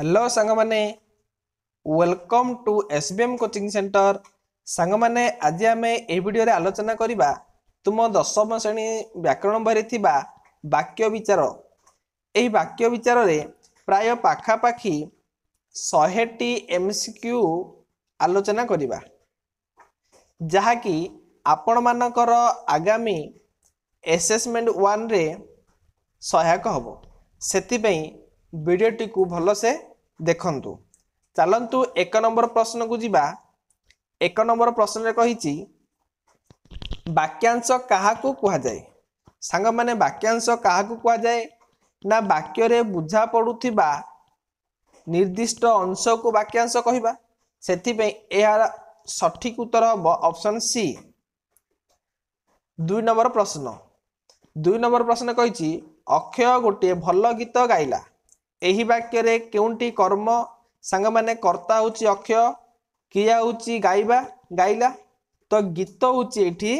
hello ସାଙ୍ଗମାନେ welcome to S B M coaching centre ସାଙ୍ଗମାନେ ଆଜି ଆମେ ଏହି ଭିଡ଼ିଓରେ ଆଲୋଚନା କରିବା ତୁମ ଦଶମ ଶ୍ରେଣୀ ବ୍ୟାକରଣ ବହିରେ ଥିବା ବାକ୍ୟ ବିଚାର ଏହି ବାକ୍ୟ ବିଚାରରେ ପ୍ରାୟ ପାଖାପାଖି ଶହେଟି ଏମ୍ ସି କ୍ୟୁ ଆଲୋଚନା କରିବା ଯାହାକି ଆପଣମାନଙ୍କର ଆଗାମୀ ଏସେସମେଣ୍ଟ ୱାନ୍ରେ ସହାୟକ ହେବ ସେଥିପାଇଁ ଭିଡ଼ିଓଟିକୁ ଭଲସେ ଦେଖନ୍ତୁ ଚାଲନ୍ତୁ ଏକ ନମ୍ବର ପ୍ରଶ୍ନକୁ ଯିବା ଏକ ନମ୍ବର ପ୍ରଶ୍ନରେ କହିଛି ବାକ୍ୟାଂଶ କାହାକୁ କୁହାଯାଏ ସାଙ୍ଗମାନେ ବାକ୍ୟାଂଶ କାହାକୁ କୁହାଯାଏ ନା ବାକ୍ୟରେ ବୁଝା ପଡ଼ୁଥିବା ନିର୍ଦ୍ଦିଷ୍ଟ ଅଂଶକୁ ବାକ୍ୟାଂଶ କହିବା ସେଥିପାଇଁ ଏହାର ସଠିକ ଉତ୍ତର ହେବ ଅପସନ୍ ସି ଦୁଇ ନମ୍ବର ପ୍ରଶ୍ନ ଦୁଇ ନମ୍ବର ପ୍ରଶ୍ନ କହିଛି ଅକ୍ଷୟ ଗୋଟିଏ ଭଲ ଗୀତ ଗାଇଲା ଏହି ବାକ୍ୟରେ କେଉଁଟି କର୍ମ ସାଙ୍ଗମାନେ କର୍ତ୍ତା ହେଉଛି ଅକ୍ଷୟ କ୍ରିୟା ହେଉଛି ଗାଇବା ଗାଇଲା ତ ଗୀତ ହେଉଛି ଏଠି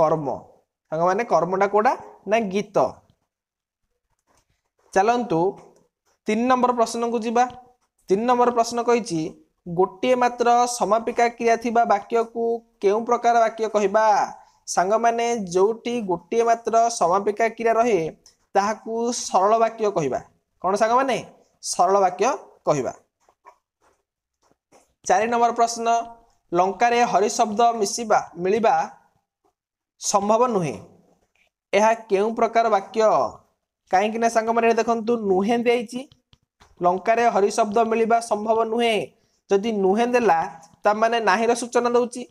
କର୍ମ ସାଙ୍ଗମାନେ କର୍ମଟା କେଉଁଟା ନା ଗୀତ ଚାଲନ୍ତୁ ତିନି ନମ୍ବର ପ୍ରଶ୍ନକୁ ଯିବା ତିନି ନମ୍ବର ପ୍ରଶ୍ନ କହିଛି ଗୋଟିଏ ମାତ୍ର ସମାପିକା କ୍ରିୟା ଥିବା ବାକ୍ୟକୁ କେଉଁ ପ୍ରକାର ବାକ୍ୟ କହିବା ସାଙ୍ଗମାନେ ଯେଉଁଠି ଗୋଟିଏ ମାତ୍ର ସମାପିକା କ୍ରିୟା ରହେ ତାହାକୁ ସରଳ ବାକ୍ୟ କହିବା କ'ଣ ସାଙ୍ଗମାନେ ସରଳ ବାକ୍ୟ କହିବା ଚାରି ନମ୍ବର ପ୍ରଶ୍ନ ଲଙ୍କାରେ ହରିଶବ୍ଦ ମିଶିବା ମିଳିବା ସମ୍ଭବ ନୁହେଁ ଏହା କେଉଁ ପ୍ରକାର ବାକ୍ୟ କାହିଁକି ନା ସାଙ୍ଗମାନେ ଦେଖନ୍ତୁ ନୁହେଁ ଦେଇଛି ଲଙ୍କାରେ ହରିଶବ୍ଦ ମିଳିବା ସମ୍ଭବ ନୁହେଁ ଯଦି ନୁହେଁ ଦେଲା ତା ମାନେ ନାହିଁର ସୂଚନା ଦେଉଛି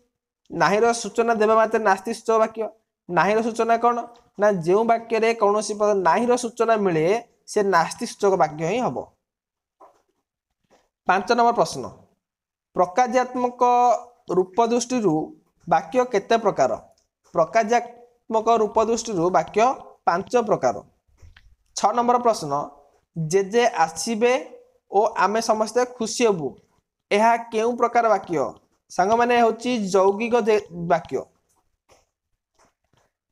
ନାହିଁର ସୂଚନା ଦେବା ମାତ୍ରେ ନାସ୍ତି ସୂଚକ ବାକ୍ୟ ନାହିଁର ସୂଚନା କ'ଣ ନା ଯେଉଁ ବାକ୍ୟରେ କୌଣସି ନାହିଁର ସୂଚନା ମିଳେ ସେ ନାସ୍ତିସୂଚକ ବାକ୍ୟ ହିଁ ହେବ ପାଞ୍ଚ ନମ୍ବର ପ୍ରଶ୍ନ ପ୍ରକାଶାତ୍ମକ ରୂପ ଦୃଷ୍ଟିରୁ ବାକ୍ୟ କେତେ ପ୍ରକାର ପ୍ରକାଶାତ୍ମକ ରୂପ ଦୃଷ୍ଟିରୁ ବାକ୍ୟ ପାଞ୍ଚ ପ୍ରକାର ଛଅ ନମ୍ବର ପ୍ରଶ୍ନ ଯେ ଯେ ଆସିବେ ଓ ଆମେ ସମସ୍ତେ ଖୁସି ହେବୁ ଏହା କେଉଁ ପ୍ରକାର ବାକ୍ୟ ସାଙ୍ଗମାନେ ହେଉଛି ଯୌଗିକ ବାକ୍ୟ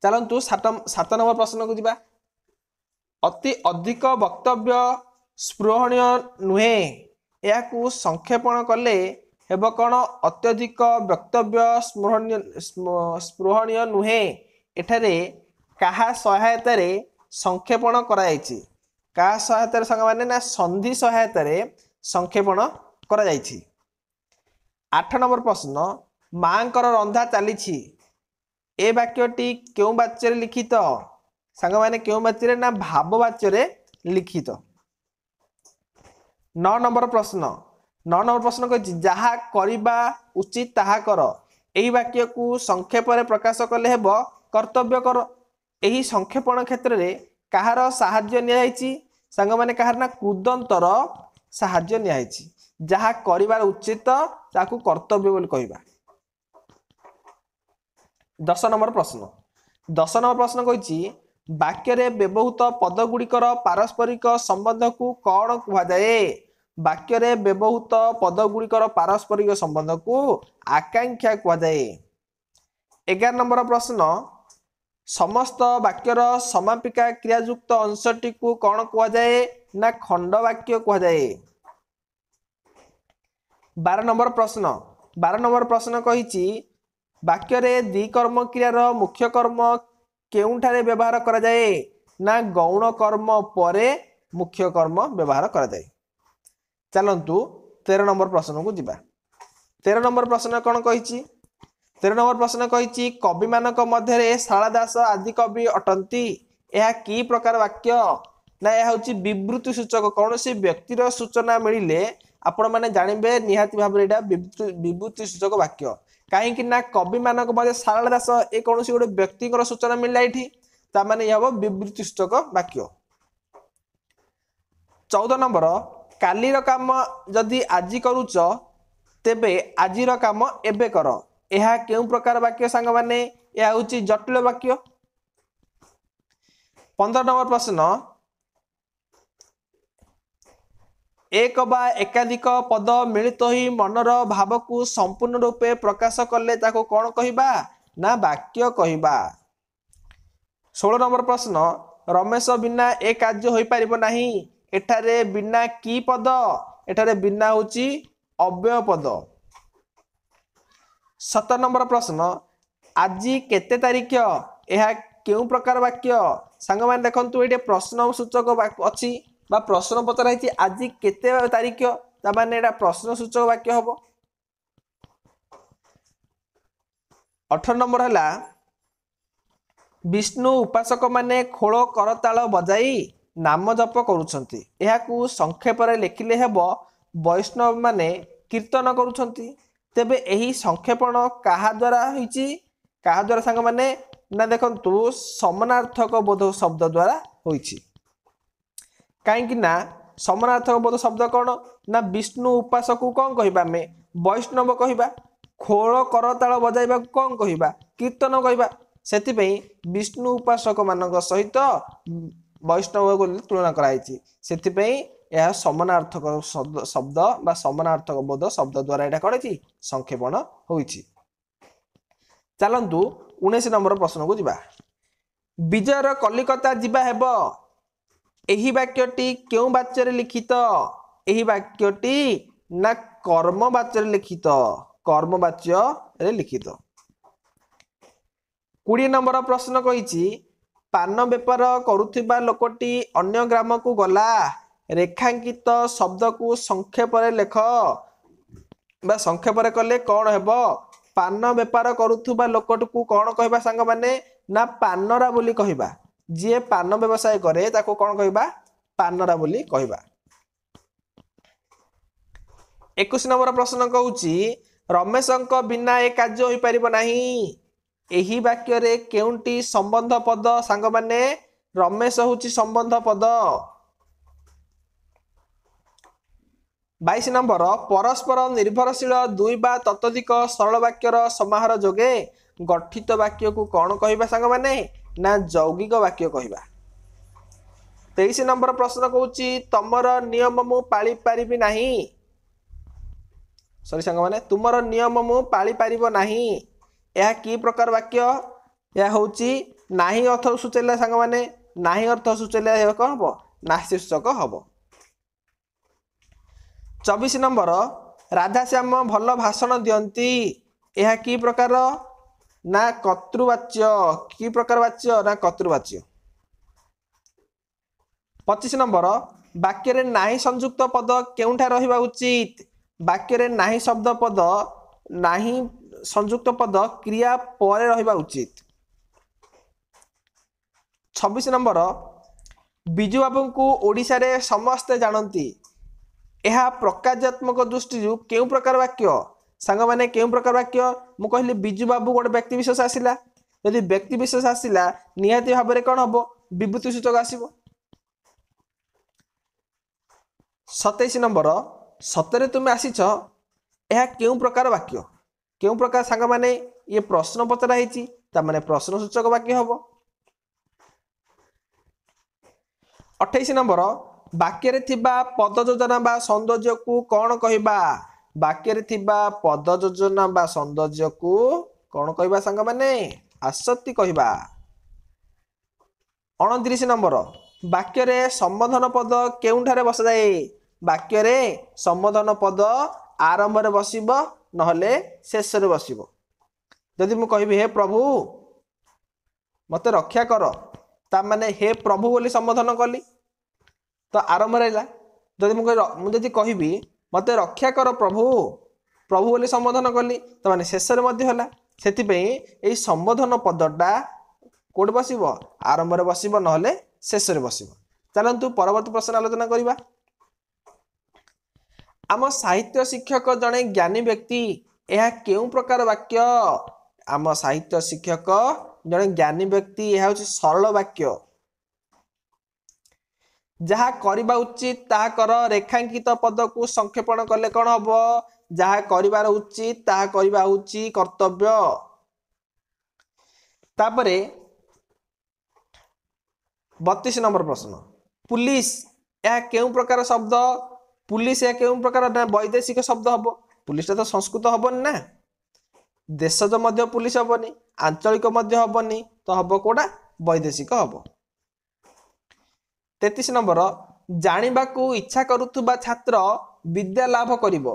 ଚାଲନ୍ତୁ ସାତ ସାତ ନମ୍ବର ପ୍ରଶ୍ନକୁ ଯିବା ଅତି ଅଧିକ ବକ୍ତବ୍ୟ ସ୍ପୃହଣୀୟ ନୁହେଁ ଏହାକୁ ସଂକ୍ଷେପଣ କଲେ ହେବ କ'ଣ ଅତ୍ୟଧିକ ବକ୍ତବ୍ୟ ସ୍ମରଣୀୟ ସ୍ପୃହଣୀୟ ନୁହେଁ ଏଠାରେ କାହା ସହାୟତାରେ ସଂକ୍ଷେପଣ କରାଯାଇଛି କାହା ସହାୟତାରେ ମାନେ ନା ସନ୍ଧି ସହାୟତାରେ ସଂକ୍ଷେପଣ କରାଯାଇଛି ଆଠ ନମ୍ବର ପ୍ରଶ୍ନ ମାଆଙ୍କର ରନ୍ଧା ଚାଲିଛି ଏ ବାକ୍ୟଟି କେଉଁ ବାଚ୍ୟରେ ଲିଖିତ ସାଙ୍ଗମାନେ କେଉଁ ବାଚ୍ୟରେ ନା ଭାବବାଚ୍ୟରେ ଲିଖିତ ନଅ ନମ୍ବର ପ୍ରଶ୍ନ ନଅ ନମ୍ବର ପ୍ରଶ୍ନ କହିଛି ଯାହା କରିବା ଉଚିତ ତାହା କର ଏହି ବାକ୍ୟକୁ ସଂକ୍ଷେପରେ ପ୍ରକାଶ କଲେ ହେବ କର୍ତ୍ତବ୍ୟ କର ଏହି ସଂକ୍ଷେପଣ କ୍ଷେତ୍ରରେ କାହାର ସାହାଯ୍ୟ ନିଆଯାଇଛି ସାଙ୍ଗମାନେ କାହାର ନା କୁଦନ୍ତର ସାହାଯ୍ୟ ନିଆଯାଇଛି ଯାହା କରିବାର ଉଚିତ ତାହାକୁ କର୍ତ୍ତବ୍ୟ ବୋଲି କହିବା ଦଶ ନମ୍ବର ପ୍ରଶ୍ନ ଦଶ ନମ୍ବର ପ୍ରଶ୍ନ କହିଛି ବାକ୍ୟରେ ବ୍ୟବହୃତ ପଦଗୁଡ଼ିକର ପାରସ୍ପରିକ ସମ୍ବନ୍ଧକୁ କ'ଣ କୁହାଯାଏ ବାକ୍ୟରେ ବ୍ୟବହୃତ ପଦଗୁଡ଼ିକର ପାରସ୍ପରିକ ସମ୍ବନ୍ଧକୁ ଆକାଂକ୍ଷା କୁହାଯାଏ ଏଗାର ନମ୍ବର ପ୍ରଶ୍ନ ସମସ୍ତ ବାକ୍ୟର ସମାପିକା କ୍ରିୟାଯୁକ୍ତ ଅଂଶଟିକୁ କ'ଣ କୁହାଯାଏ ନା ଖଣ୍ଡବାକ୍ୟ କୁହାଯାଏ ବାର ନମ୍ବର ପ୍ରଶ୍ନ ବାର ନମ୍ବର ପ୍ରଶ୍ନ କହିଛି ବାକ୍ୟରେ ଦ୍ୱିକର୍ମ କ୍ରିୟାର ମୁଖ୍ୟ କର୍ମ କେଉଁଠାରେ ବ୍ୟବହାର କରାଯାଏ ନା ଗୌଣ କର୍ମ ପରେ ମୁଖ୍ୟ କର୍ମ ବ୍ୟବହାର କରାଯାଏ ଚାଲନ୍ତୁ ତେର ନମ୍ବର ପ୍ରଶ୍ନକୁ ଯିବା ତେର ନମ୍ବର ପ୍ରଶ୍ନ କ'ଣ କହିଛି ତେର ନମ୍ବର ପ୍ରଶ୍ନ କହିଛି କବିମାନଙ୍କ ମଧ୍ୟରେ ଶାରଳା ଦାସ ଆଦି କବି ଅଟନ୍ତି ଏହା କି ପ୍ରକାର ବାକ୍ୟ ନା ଏହା ହେଉଛି ବିବୃତ୍ତି ସୂଚକ କୌଣସି ବ୍ୟକ୍ତିର ସୂଚନା ମିଳିଲେ ଆପଣମାନେ ଜାଣିବେ ନିହାତି ଭାବରେ ଏଇଟା ବିବୃତ୍ତି ସୂଚକ ବାକ୍ୟ କାହିଁକି ନା କବିମାନଙ୍କ ମଧ୍ୟ ସାରଳା ଦାସ ଏ କୌଣସି ଗୋଟେ ବ୍ୟକ୍ତିଙ୍କର ସୂଚନା ମିଳିଲା ଏଠି ତା ମାନେ ଇଏ ହବ ବିବୃତ୍ତି ସୂଚକ ବାକ୍ୟ ଚଉଦ ନମ୍ବର କାଲିର କାମ ଯଦି ଆଜି କରୁଛ ତେବେ ଆଜିର କାମ ଏବେ କର ଏହା କେଉଁ ପ୍ରକାର ବାକ୍ୟ ସାଙ୍ଗମାନେ ଏହା ହେଉଛି ଜଟିଳ ବାକ୍ୟ ପନ୍ଦର ନମ୍ବର ପ୍ରଶ୍ନ ଏକ ବା ଏକାଧିକ ପଦ ମିଳିତ ହୋଇ ମନର ଭାବକୁ ସମ୍ପୂର୍ଣ୍ଣ ରୂପେ ପ୍ରକାଶ କଲେ ତାକୁ କ'ଣ କହିବା ନା ବାକ୍ୟ କହିବା ଷୋହଳ ନମ୍ବର ପ୍ରଶ୍ନ ରମେଶ ବିନା ଏ କାର୍ଯ୍ୟ ହୋଇପାରିବ ନାହିଁ ଏଠାରେ ବିନା କି ପଦ ଏଠାରେ ବିନା ହେଉଛି ଅବ୍ୟୟ ପଦ ସତର ନମ୍ବର ପ୍ରଶ୍ନ ଆଜି କେତେ ତାରିଖ ଏହା କେଉଁ ପ୍ରକାର ବାକ୍ୟ ସାଙ୍ଗମାନେ ଦେଖନ୍ତୁ ଏଇଠି ପ୍ରଶ୍ନ ସୂଚକ ଅଛି ବା ପ୍ରଶ୍ନ ପଚରା ହେଇଛି ଆଜି କେତେ ତାରିଖ ତା ମାନେ ଏଇଟା ପ୍ରଶ୍ନ ସୂଚକ ବାକ୍ୟ ହବ ଅଠର ନମ୍ବର ହେଲା ବିଷ୍ଣୁ ଉପାସକ ମାନେ ଖୋଳ କରତାଳ ବଜାଇ ନାମ ଜପ କରୁଛନ୍ତି ଏହାକୁ ସଂକ୍ଷେପରେ ଲେଖିଲେ ହେବ ବୈଷ୍ଣବ ମାନେ କୀର୍ତ୍ତନ କରୁଛନ୍ତି ତେବେ ଏହି ସଂକ୍ଷେପଣ କାହା ଦ୍ୱାରା ହୋଇଛି କାହା ଦ୍ୱାରା ସାଙ୍ଗମାନେ ନା ଦେଖନ୍ତୁ ସମାନାର୍ଥକ ବୋଧ ଶବ୍ଦ ଦ୍ୱାରା ହୋଇଛି କାହିଁକି ନା ସମନାର୍ଥକ ବୋଧ ଶବ୍ଦ କ'ଣ ନା ବିଷ୍ଣୁ ଉପାସକୁ କ'ଣ କହିବା ଆମେ ବୈଷ୍ଣବ କହିବା ଖୋଳ କରତାଳ ବଜାଇବାକୁ କ'ଣ କହିବା କୀର୍ତ୍ତନ କହିବା ସେଥିପାଇଁ ବିଷ୍ଣୁ ଉପାସକମାନଙ୍କ ସହିତ ବୈଷ୍ଣବ ବୋଲି ତୁଳନା କରାଯାଇଛି ସେଥିପାଇଁ ଏହା ସମନାର୍ଥକ ଶବ୍ଦ ବା ସମନାର୍ଥକ ବୋଧ ଶବ୍ଦ ଦ୍ୱାରା ଏଇଟା କରାଯାଇଛି ସଂକ୍ଷେପଣ ହୋଇଛି ଚାଲନ୍ତୁ ଉଣେଇଶ ନମ୍ବର ପ୍ରଶ୍ନକୁ ଯିବା ବିଜୟର କଲିକତା ଯିବା ହେବ ଏହି ବାକ୍ୟଟି କେଉଁ ବାଚ୍ୟରେ ଲିଖିତ ଏହି ବାକ୍ୟଟି ନା କର୍ମ ବାଚ୍ୟରେ ଲିଖିତ କର୍ମ ବାଚ୍ୟରେ ଲିଖିତ କୋଡ଼ିଏ ନମ୍ବର ପ୍ରଶ୍ନ କହିଛି ପାନ ବେପାର କରୁଥିବା ଲୋକଟି ଅନ୍ୟ ଗ୍ରାମକୁ ଗଲା ରେଖାଙ୍କିତ ଶବ୍ଦକୁ ସଂକ୍ଷେପରେ ଲେଖ ବା ସଂକ୍ଷେପରେ କଲେ କ'ଣ ହେବ ପାନ ବେପାର କରୁଥିବା ଲୋକଟିକୁ କ'ଣ କହିବା ସାଙ୍ଗମାନେ ନା ପାନରା ବୋଲି କହିବା ଯିଏ ପାନ ବ୍ୟବସାୟ କରେ ତାକୁ କ'ଣ କହିବା ପାନରା ବୋଲି କହିବା ଏକୋଇଶ ନମ୍ବର ପ୍ରଶ୍ନ କହୁଛି ରମେଶଙ୍କ ବିନା ଏ କାର୍ଯ୍ୟ ହୋଇପାରିବ ନାହିଁ ଏହି ବାକ୍ୟରେ କେଉଁଟି ସମ୍ବନ୍ଧ ପଦ ସାଙ୍ଗମାନେ ରମେଶ ହେଉଛି ସମ୍ବନ୍ଧ ପଦ ବାଇଶ ନମ୍ବର ପରସ୍ପର ନିର୍ଭରଶୀଳ ଦୁଇ ବା ତତ୍ତଧିକ ସରଳ ବାକ୍ୟର ସମାହାର ଯୋଗେ ଗଠିତ ବାକ୍ୟକୁ କ'ଣ କହିବା ସାଙ୍ଗମାନେ ନା ଯୌଗିକ ବାକ୍ୟ କହିବା ତେଇଶ ନମ୍ବର ପ୍ରଶ୍ନ କହୁଛି ତମର ନିୟମ ମୁଁ ପାଳିପାରିବି ନାହିଁ ସରି ସାଙ୍ଗମାନେ ତୁମର ନିୟମ ମୁଁ ପାଳିପାରିବ ନାହିଁ ଏହା କି ପ୍ରକାର ବାକ୍ୟ ଏହା ହେଉଛି ନାହିଁ ଅର୍ଥ ସୂଚାଇଲା ସାଙ୍ଗମାନେ ନାହିଁ ଅର୍ଥ ସୂଚାଇଲା ଏହା କ'ଣ ହବ ନାସ୍ୟ ସୂଚକ ହବ ଚବିଶ ନମ୍ବର ରାଧାଶ୍ୟାମ ଭଲ ଭାଷଣ ଦିଅନ୍ତି ଏହା କି ପ୍ରକାର না কর্তৃবাচ্য কি প্রকার বাচ্য না কর্তৃবাচ্য পঁচিশ নম্বর বাক্যের নাহি সংযুক্ত পদ কেউঠা রহবা উচিত বাক্যের নাহি শব্দ পদ নাহি সংযুক্ত পদ ক্রিয়া পরে রহবা উচিত ছবিশ নম্বর ବିଜୁ ବାବୁଙ୍କୁ ଓଡ଼ିଶାରେ ସମସ୍ତେ ଜାଣନ୍ତି ଏହା ପ୍ରକାଶାତ୍ମକ ଦୃଷ୍ଟିରୁ କେଉଁ ପ୍ରକାର ବାକ୍ୟ ସାଙ୍ଗମାନେ କେଉଁ ପ୍ରକାର ବାକ୍ୟ ମୁଁ କହିଲି ବିଜୁ ବାବୁ ଗୋଟେ ବ୍ୟକ୍ତିବିଶେଷ ଆସିଲା ଯଦି ବ୍ୟକ୍ତିବିଶେଷ ଆସିଲା ନିହାତି ଭାବରେ କ'ଣ ହବ ବିଭୂତି ସୂଚକ ଆସିବ ସତେଇଶ ନମ୍ବର ସତରେ ତୁମେ ଆସିଛ ଏହା କେଉଁ ପ୍ରକାର ବାକ୍ୟ କେଉଁ ପ୍ରକାର ସାଙ୍ଗମାନେ ଇଏ ପ୍ରଶ୍ନ ପଚରା ହେଇଛି ତା ମାନେ ପ୍ରଶ୍ନ ସୂଚକ ବାକ୍ୟ ହବ ଅଠେଇଶ ନମ୍ବର ବାକ୍ୟରେ ଥିବା ପଦ ଯୋଜନା ବା ସୌନ୍ଦର୍ଯ୍ୟକୁ କ'ଣ କହିବା ବାକ୍ୟରେ ଥିବା ପଦ ଯୋଜନା ବା ସୌନ୍ଦର୍ଯ୍ୟକୁ କ'ଣ କହିବା ସାଙ୍ଗମାନେ ଆସକ୍ତି କହିବା ଅଣତିରିଶ ନମ୍ବର ବାକ୍ୟରେ ସମ୍ବୋଧନ ପଦ କେଉଁଠାରେ ବସାଯାଏ ବାକ୍ୟରେ ସମ୍ବୋଧନ ପଦ ଆରମ୍ଭରେ ବସିବ ନହେଲେ ଶେଷରେ ବସିବ ଯଦି ମୁଁ କହିବି ହେ ପ୍ରଭୁ ମୋତେ ରକ୍ଷା କର ତା ମାନେ ହେ ପ୍ରଭୁ ବୋଲି ସମ୍ବୋଧନ କଲି ତ ଆରମ୍ଭରେ ହେଲା ଯଦି ମୁଁ ମୁଁ ଯଦି କହିବି ମୋତେ ରକ୍ଷା କର ପ୍ରଭୁ ପ୍ରଭୁ ବୋଲି ସମ୍ବୋଧନ କଲି ତ ମାନେ ଶେଷରେ ମଧ୍ୟ ହେଲା ସେଥିପାଇଁ ଏଇ ସମ୍ବୋଧନ ପଦଟା କେଉଁଠି ବସିବ ଆରମ୍ଭରେ ବସିବ ନହେଲେ ଶେଷରେ ବସିବ ଚାଲନ୍ତୁ ପରବର୍ତ୍ତୀ ପ୍ରଶ୍ନ ଆଲୋଚନା କରିବା ଆମ ସାହିତ୍ୟ ଶିକ୍ଷକ ଜଣେ ଜ୍ଞାନୀ ବ୍ୟକ୍ତି ଏହା କେଉଁ ପ୍ରକାର ବାକ୍ୟ ଆମ ସାହିତ୍ୟ ଶିକ୍ଷକ ଜଣେ ଜ୍ଞାନୀ ବ୍ୟକ୍ତି ଏହା ହେଉଛି ସରଳ ବାକ୍ୟ ଯାହା କରିବା ଉଚିତ ତାହା କର ରେଖାଙ୍କିତ ପଦକୁ ସଂକ୍ଷେପଣ କଲେ କ'ଣ ହବ ଯାହା କରିବାର ଉଚିତ ତାହା କରିବା ହଉଛି କର୍ତ୍ତବ୍ୟ ତାପରେ ବତିଶ ନମ୍ବର ପ୍ରଶ୍ନ ପୁଲିସ ଏହା କେଉଁ ପ୍ରକାର ଶବ୍ଦ ପୁଲିସ ଏହା କେଉଁ ପ୍ରକାର ବୈଦେଶିକ ଶବ୍ଦ ହବ ପୁଲିସଟା ତ ସଂସ୍କୃତ ହବନି ନା ଦେଶଜ ମଧ୍ୟ ପୁଲିସ ହବନି ଆଞ୍ଚଳିକ ମଧ୍ୟ ହବନି ତ ହବ କୋଉଟା ବୈଦେଶିକ ହବ ତେତିଶ ନମ୍ବର ଜାଣିବାକୁ ଇଚ୍ଛା କରୁଥିବା ଛାତ୍ର ବିଦ୍ୟା ଲାଭ କରିବ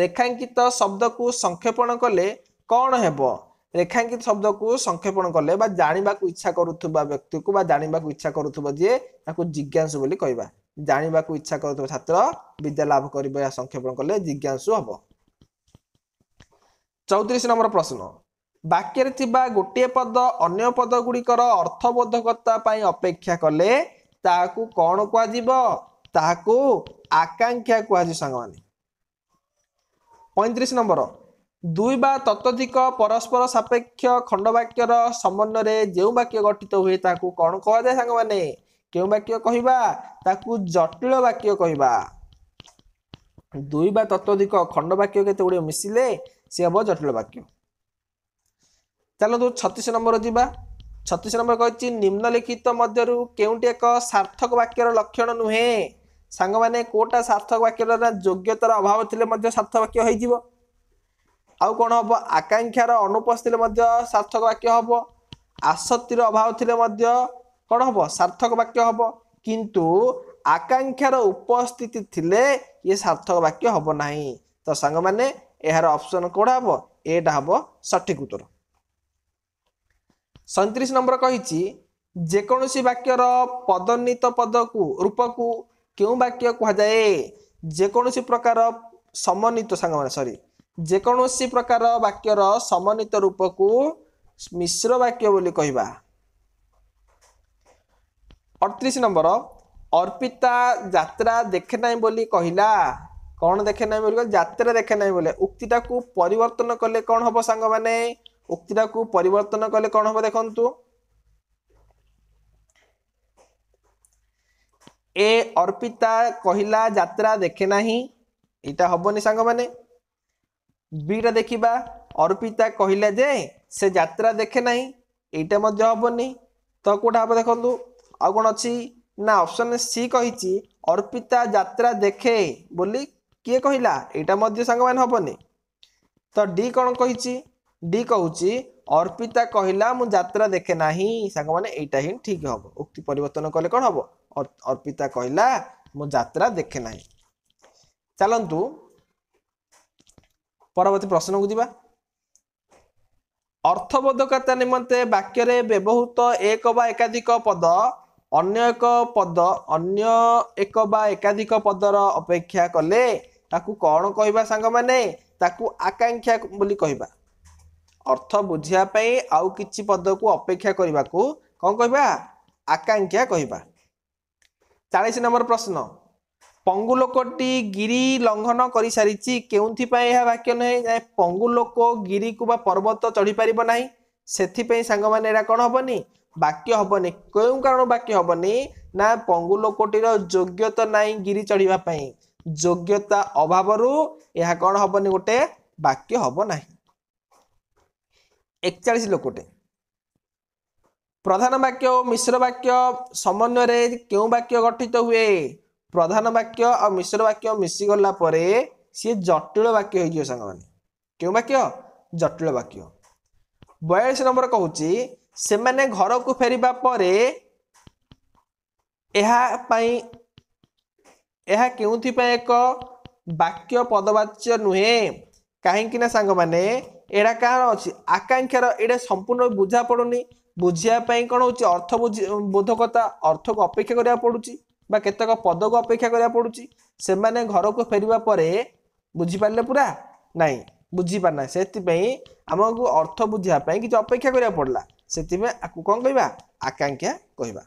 ରେଖାଙ୍କିତ ଶବ୍ଦକୁ ସଂକ୍ଷେପଣ କଲେ କ'ଣ ହେବ ରେଖାଙ୍କିତ ଶବ୍ଦକୁ ସଂକ୍ଷେପଣ କଲେ ବା ଜାଣିବାକୁ ଇଚ୍ଛା କରୁଥିବା ବ୍ୟକ୍ତିକୁ ବା ଜାଣିବାକୁ ଇଚ୍ଛା କରୁଥିବ ଯିଏ ତାକୁ ଜିଜ୍ଞାସୁ ବୋଲି କହିବା ଜାଣିବାକୁ ଇଚ୍ଛା କରୁଥିବା ଛାତ୍ର ବିଦ୍ୟା ଲାଭ କରିବ ଏହା ସଂକ୍ଷେପଣ କଲେ ଜିଜ୍ଞାସୁ ହେବ ଚଉତିରିଶ ନମ୍ବର ପ୍ରଶ୍ନ ବାକ୍ୟରେ ଥିବା ଗୋଟିଏ ପଦ ଅନ୍ୟ ପଦ ଗୁଡ଼ିକର ଅର୍ଥବୋଧକତା ପାଇଁ ଅପେକ୍ଷା କଲେ ତାହାକୁ କ'ଣ କୁହାଯିବ ତାହାକୁ ଆକାଂକ୍ଷା କୁହାଯିବ ସାଙ୍ଗମାନେ ପଇଁତିରିଶ ନମ୍ବର ଦୁଇ ବା ତତ୍ତ୍ୱଧିକ ପରସ୍ପର ସାପେକ୍ଷ ଖଣ୍ଡ ବାକ୍ୟର ସମନ୍ୱୟରେ ଯେଉଁ ବାକ୍ୟ ଗଠିତ ହୁଏ ତାହାକୁ କ'ଣ କୁହାଯାଏ ସାଙ୍ଗମାନେ କେଉଁ ବାକ୍ୟ କହିବା ତାକୁ ଜଟିଳ ବାକ୍ୟ କହିବା ଦୁଇ ବା ତତ୍ତ୍ୱଧିକ ବାକ୍ୟ କେତେ ଗୁଡ଼ିଏ ମିଶିଲେ ସେ ହେବ ଜଟିଳ ବାକ୍ୟ ଚାଲନ୍ତୁ ଛତିଶ ନମ୍ବର ଯିବା ଛତିଶ ନମ୍ବର କହିଛି ନିମ୍ନଲିଖିତ ମଧ୍ୟରୁ କେଉଁଟି ଏକ ସାର୍ଥକ ବାକ୍ୟର ଲକ୍ଷଣ ନୁହେଁ ସାଙ୍ଗମାନେ କେଉଁଟା ସାର୍ଥକ ବାକ୍ୟର ନା ଯୋଗ୍ୟତାର ଅଭାବ ଥିଲେ ମଧ୍ୟ ସାର୍ଥକ ବାକ୍ୟ ହେଇଯିବ ଆଉ କ'ଣ ହବ ଆକାଂକ୍ଷାର ଅନୁପସ୍ଥିତ ମଧ୍ୟ ସାର୍ଥକ ବାକ୍ୟ ହବ ଆସକ୍ତିର ଅଭାବ ଥିଲେ ମଧ୍ୟ କ'ଣ ହବ ସାର୍ଥକ ବାକ୍ୟ ହବ କିନ୍ତୁ ଆକାଂକ୍ଷାର ଉପସ୍ଥିତି ଥିଲେ ଇଏ ସାର୍ଥକ ବାକ୍ୟ ହବ ନାହିଁ ତ ସାଙ୍ଗମାନେ ଏହାର ଅପସନ୍ କେଉଁଟା ହବ ଏଇଟା ହବ ସଠିକ ଉତ୍ତର ସଇଁତିରିଶ ନମ୍ବର କହିଛି ଯେକୌଣସି ବାକ୍ୟର ପଦୋନ୍ନୀତ ପଦକୁ ରୂପକୁ କେଉଁ ବାକ୍ୟ କୁହାଯାଏ ଯେକୌଣସି ପ୍ରକାର ସମନ୍ୱିତ ସାଙ୍ଗମାନେ ସରି ଯେକୌଣସି ପ୍ରକାର ବାକ୍ୟର ସମନ୍ୱିତ ରୂପକୁ ମିଶ୍ର ବାକ୍ୟ ବୋଲି କହିବା ଅଠତିରିଶ ନମ୍ବର ଅର୍ପିତା ଯାତ୍ରା ଦେଖେ ନାହିଁ ବୋଲି କହିଲା କ'ଣ ଦେଖେ ନାହିଁ ବୋଲି କହିଲେ ଯାତ୍ରା ଦେଖେ ନାହିଁ ବୋଲେ ଉକ୍ତିଟାକୁ ପରିବର୍ତ୍ତନ କଲେ କ'ଣ ହବ ସାଙ୍ଗମାନେ উক্তিটাকু পরিবর্তন কলে কଣ হব দেখন্তু এ অর্পিতা কহিলা যাত্রা দেখে নাহি এটা হবনি সাংমানে বিটা দেখিবা অর্পিতা কহিলা যে সে যাত্রা দেখে নাহি এইটা মধ্যে হবনি ତ କେଉଁଟା ହେବ ଦେଖନ୍ତୁ ଆଉ କ'ଣ ଅଛି ନା ଅପସନ୍ ସି କହିଛି ଅର୍ପିତା ଯାତ୍ରା ଦେଖେ ବୋଲି କିଏ କହିଲା ଏଇଟା ମଧ୍ୟ ସାଙ୍ଗମାନେ ହେବନି ତ ଡି କ'ଣ କହିଛି ଡି କହୁଛି ଅର୍ପିତା କହିଲା ମୁଁ ଯାତ୍ରା ଦେଖେ ନାହିଁ ସାଙ୍ଗମାନେ ଏଇଟା ହିଁ ଠିକ୍ ହେବ ଉକ୍ତି ପରିବର୍ତ୍ତନ କଲେ କ'ଣ ହେବ ଅର୍ପିତା କହିଲା ମୁଁ ଯାତ୍ରା ଦେଖେ ନାହିଁ ଚାଲନ୍ତୁ ପରବର୍ତ୍ତୀ ପ୍ରଶ୍ନକୁ ଯିବା ଅର୍ଥବୋଧକତା ନିମନ୍ତେ ବାକ୍ୟରେ ବ୍ୟବହୃତ ଏକ ବା ଏକାଧିକ ପଦ ଅନ୍ୟ ଏକ ପଦ ଅନ୍ୟ ଏକ ବା ଏକାଧିକ ପଦର ଅପେକ୍ଷା କଲେ ତାକୁ କ'ଣ କହିବା ସାଙ୍ଗମାନେ ତାକୁ ଆକାଂକ୍ଷା ବୋଲି କହିବା ଅର୍ଥ ବୁଝିବା ପାଇଁ ଆଉ କିଛି ପଦକୁ ଅପେକ୍ଷା କରିବାକୁ କ'ଣ କହିବା ଆକାଂକ୍ଷା କହିବା ଚାଳିଶ ନମ୍ବର ପ୍ରଶ୍ନ ପଙ୍ଗୁ ଲୋକଟି ଗିରି ଲଙ୍ଘନ କରିସାରିଛି କେଉଁଥିପାଇଁ ଏହା ବାକ୍ୟ ନୁହେଁ ପଙ୍ଗୁ ଲୋକ ଗିରିକୁ ବା ପର୍ବତ ଚଢ଼ିପାରିବ ନାହିଁ ସେଥିପାଇଁ ସାଙ୍ଗମାନେ ଏଇଟା କ'ଣ ହବନି ବାକ୍ୟ ହବନି କେଉଁ କାରଣ ବାକ୍ୟ ହବନି ନା ପଙ୍ଗୁ ଲୋକଟିର ଯୋଗ୍ୟତା ନାହିଁ ଗିରି ଚଢ଼ିବା ପାଇଁ ଯୋଗ୍ୟତା ଅଭାବରୁ ଏହା କ'ଣ ହବନି ଗୋଟେ ବାକ୍ୟ ହବ ନାହିଁ ଏକଚାଳିଶ ଲୋକଟେ ପ୍ରଧାନ ବାକ୍ୟ ଓ ମିଶ୍ର ବାକ୍ୟ ସମନ୍ୱୟରେ କେଉଁ ବାକ୍ୟ ଗଠିତ ହୁଏ ପ୍ରଧାନ ବାକ୍ୟ ଆଉ ମିଶ୍ର ବାକ୍ୟ ମିଶିଗଲା ପରେ ସିଏ ଜଟିଳ ବାକ୍ୟ ହେଇଯିବ ସାଙ୍ଗମାନେ କେଉଁ ବାକ୍ୟ ଜଟିଳ ବାକ୍ୟ ବୟାଳିଶ ନମ୍ବର କହୁଛି ସେମାନେ ଘରକୁ ଫେରିବା ପରେ ଏହା ପାଇଁ ଏହା କେଉଁଥିପାଇଁ ଏକ ବାକ୍ୟ ପଦବାଚ୍ୟ ନୁହେଁ କାହିଁକି ନା ସାଙ୍ଗମାନେ ଏଇଟା କାହାର ଅଛି ଆକାଂକ୍ଷାର ଏଇଟା ସମ୍ପୂର୍ଣ୍ଣ ବୁଝା ପଡ଼ୁନି ବୁଝିବା ପାଇଁ କ'ଣ ହେଉଛି ଅର୍ଥ ବୁଝି ବୋଧକତା ଅର୍ଥକୁ ଅପେକ୍ଷା କରିବାକୁ ପଡ଼ୁଛି ବା କେତେକ ପଦକୁ ଅପେକ୍ଷା କରିବାକୁ ପଡ଼ୁଛି ସେମାନେ ଘରକୁ ଫେରିବା ପରେ ବୁଝିପାରିଲେ ପୁରା ନାହିଁ ବୁଝିପାରିନା ସେଥିପାଇଁ ଆମକୁ ଅର୍ଥ ବୁଝିବା ପାଇଁ କିଛି ଅପେକ୍ଷା କରିବାକୁ ପଡ଼ିଲା ସେଥିପାଇଁ ଆକୁ କ'ଣ କହିବା ଆକାଂକ୍ଷା କହିବା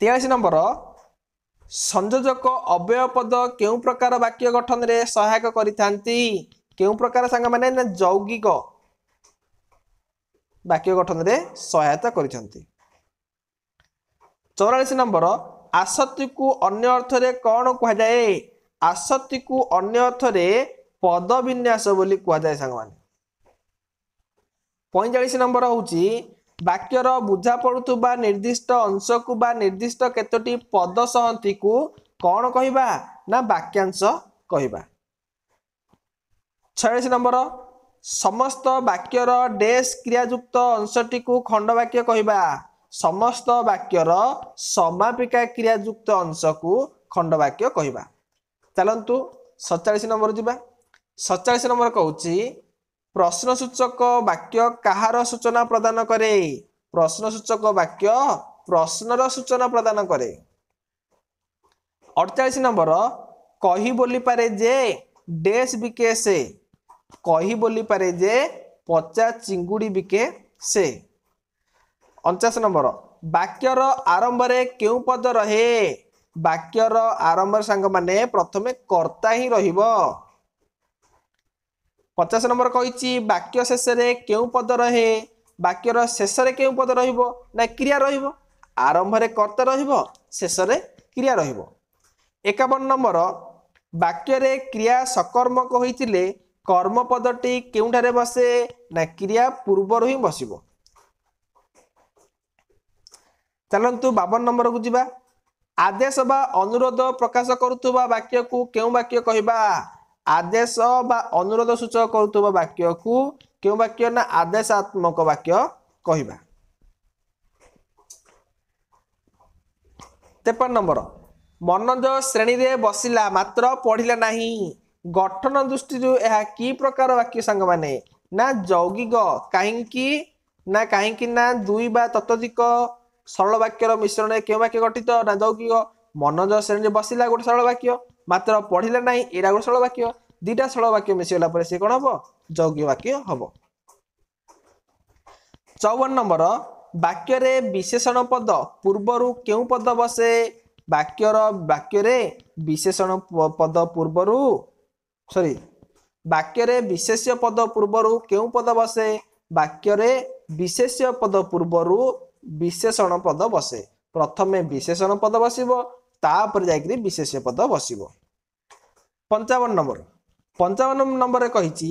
ତେୟାଳିଶ ନମ୍ବର ସଂଯୋଜକ ଅବ୍ୟୟ ପଦ କେଉଁ ପ୍ରକାର ବାକ୍ୟ ଗଠନରେ ସହାୟକ କରିଥାନ୍ତି କେଉଁ ପ୍ରକାର ସାଙ୍ଗ ମାନେ ନା ଯୌଗିକ ବାକ୍ୟ ଗଠନରେ ସହାୟତା କରିଛନ୍ତି ଚଉରାଳିଶ ନମ୍ବର ଆସତିକୁ ଅନ୍ୟ ଅର୍ଥରେ କ'ଣ କୁହାଯାଏ ଆସତିକୁ ଅନ୍ୟ ଅର୍ଥରେ ପଦବିନ୍ୟାସ ବୋଲି କୁହାଯାଏ ସାଙ୍ଗମାନେ ପଇଁଚାଳିଶ ନମ୍ବର ହେଉଛି ବାକ୍ୟର ବୁଝାପଡ଼ୁଥିବା ନିର୍ଦ୍ଦିଷ୍ଟ ଅଂଶକୁ ବା ନିର୍ଦ୍ଦିଷ୍ଟ କେତୋଟି ପଦ ସହନ୍ତିକୁ କ'ଣ କହିବା ନା ବାକ୍ୟାଂଶ କହିବା ଛୟାଳିଶ ନମ୍ବର ସମସ୍ତ ବାକ୍ୟର ଡେସ୍ କ୍ରିୟାଯୁକ୍ତ ଅଂଶଟିକୁ ଖଣ୍ଡବାକ୍ୟ କହିବା ସମସ୍ତ ବାକ୍ୟର ସମାପିକା କ୍ରିୟାଯୁକ୍ତ ଅଂଶକୁ ଖଣ୍ଡବାକ୍ୟ କହିବା ଚାଲନ୍ତୁ ସତଚାଳିଶ ନମ୍ବର ଯିବା ସତଚାଳିଶ ନମ୍ବର କହୁଛି ପ୍ରଶ୍ନସୂଚକ ବାକ୍ୟ କାହାର ସୂଚନା ପ୍ରଦାନ କରେ ପ୍ରଶ୍ନସୂଚକ ବାକ୍ୟ ପ୍ରଶ୍ନର ସୂଚନା ପ୍ରଦାନ କରେ ଅଠଚାଳିଶ ନମ୍ବର କହି ବୋଲିପାରେ ଯେ ଡେସ୍ ବିକେ ସେ କହି ବୋଲିପାରେ ଯେ ପଚା ଚିଙ୍ଗୁଡ଼ି ବିକେ ସେ ଅଣଚାଶ ନମ୍ବର ବାକ୍ୟର ଆରମ୍ଭରେ କେଉଁ ପଦ ରହେ ବାକ୍ୟର ଆରମ୍ଭରେ ସାଙ୍ଗମାନେ ପ୍ରଥମେ କର୍ତ୍ତା ହିଁ ରହିବ ପଚାଶ ନମ୍ବର କହିଛି ବାକ୍ୟ ଶେଷରେ କେଉଁ ପଦ ରହେ ବାକ୍ୟର ଶେଷରେ କେଉଁ ପଦ ରହିବ ନା କ୍ରିୟା ରହିବ ଆରମ୍ଭରେ କର୍ତ୍ତା ରହିବ ଶେଷରେ କ୍ରିୟା ରହିବ ଏକାବନ ନମ୍ବର ବାକ୍ୟରେ କ୍ରିୟା ସକର୍ମକ ହୋଇଥିଲେ କର୍ମପଦଟି କେଉଁଠାରେ ବସେ ନା କ୍ରିୟା ପୂର୍ବରୁ ହିଁ ବସିବ ଚାଲନ୍ତୁ ବାବନ ନମ୍ବରକୁ ଯିବା ଆଦେଶ ବା ଅନୁରୋଧ ପ୍ରକାଶ କରୁଥିବା ବାକ୍ୟକୁ କେଉଁ ବାକ୍ୟ କହିବା ଆଦେଶ ବା ଅନୁରୋଧ ସୂଚକ କରୁଥିବା ବାକ୍ୟକୁ କେଉଁ ବାକ୍ୟ ନା ଆଦେଶାତ୍ମକ ବାକ୍ୟ କହିବା ତେପନ ନମ୍ବର ମନଜ ଶ୍ରେଣୀରେ ବସିଲା ମାତ୍ର ପଢ଼ିଲା ନାହିଁ ଗଠନ ଦୃଷ୍ଟିରୁ ଏହା କି ପ୍ରକାର ବାକ୍ୟ ସାଙ୍ଗମାନେ ନା ଯୌଗିକ କାହିଁକି ନା କାହିଁକି ନା ଦୁଇ ବା ତତ୍ୱଧିକ ସରଳ ବାକ୍ୟର ମିଶ୍ରଣରେ କେଉଁ ବାକ୍ୟ ଗଠିତ ନା ଯୌଗିକ ମନୋଜ ଶ୍ରେଣୀରେ ବସିଲା ଗୋଟେ ସରଳ ବାକ୍ୟ ମାତ୍ର ପଢ଼ିଲା ନାହିଁ ଏଇଟା ଗୋଟେ ସରଳ ବାକ୍ୟ ଦିଟା ସରଳ ବାକ୍ୟ ମିଶିଗଲା ପରେ ସେ କଣ ହବ ଯୌଗିକ ବାକ୍ୟ ହବ ଚଉବନ ନମ୍ବର ବାକ୍ୟରେ ବିଶେଷଣ ପଦ ପୂର୍ବରୁ କେଉଁ ପଦ ବସେ ବାକ୍ୟର ବାକ୍ୟରେ ବିଶେଷଣ ପଦ ପୂର୍ବରୁ ସରି ବାକ୍ୟରେ ବିଶେଷ୍ୟ ପଦ ପୂର୍ବରୁ କେଉଁ ପଦ ବସେ ବାକ୍ୟରେ ବିଶେଷ୍ୟ ପଦ ପୂର୍ବରୁ ବିଶେଷଣ ପଦ ବସେ ପ୍ରଥମେ ବିଶେଷଣ ପଦ ବସିବ ତାପରେ ଯାଇକିରି ବିଶେଷ୍ୟ ପଦ ବସିବ ପଞ୍ଚାବନ ନମ୍ବର ପଞ୍ଚାବନ ନମ୍ବରରେ କହିଛି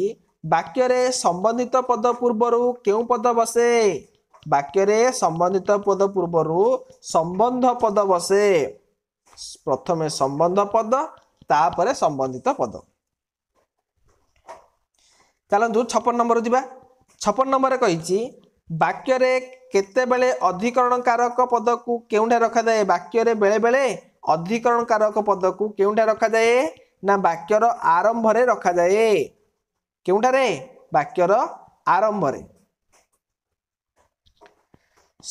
ବାକ୍ୟରେ ସମ୍ବନ୍ଧିତ ପଦ ପୂର୍ବରୁ କେଉଁ ପଦ ବସେ ବାକ୍ୟରେ ସମ୍ବନ୍ଧିତ ପଦ ପୂର୍ବରୁ ସମ୍ବନ୍ଧ ପଦ ବସେ ପ୍ରଥମେ ସମ୍ବନ୍ଧ ପଦ ତାପରେ ସମ୍ବନ୍ଧିତ ପଦ ଚାଲନ୍ତୁ ଛପନ ନମ୍ବର ଯିବା ଛପନ ନମ୍ବରରେ କହିଛି ବାକ୍ୟରେ କେତେବେଳେ ଅଧିକରଣକାରକ ପଦକୁ କେଉଁଠାରେ ରଖାଯାଏ ବାକ୍ୟରେ ବେଳେବେଳେ ଅଧିକରଣକାରକ ପଦକୁ କେଉଁଠାରେ ରଖାଯାଏ ନା ବାକ୍ୟର ଆରମ୍ଭରେ ରଖାଯାଏ କେଉଁଠାରେ ବାକ୍ୟର ଆରମ୍ଭରେ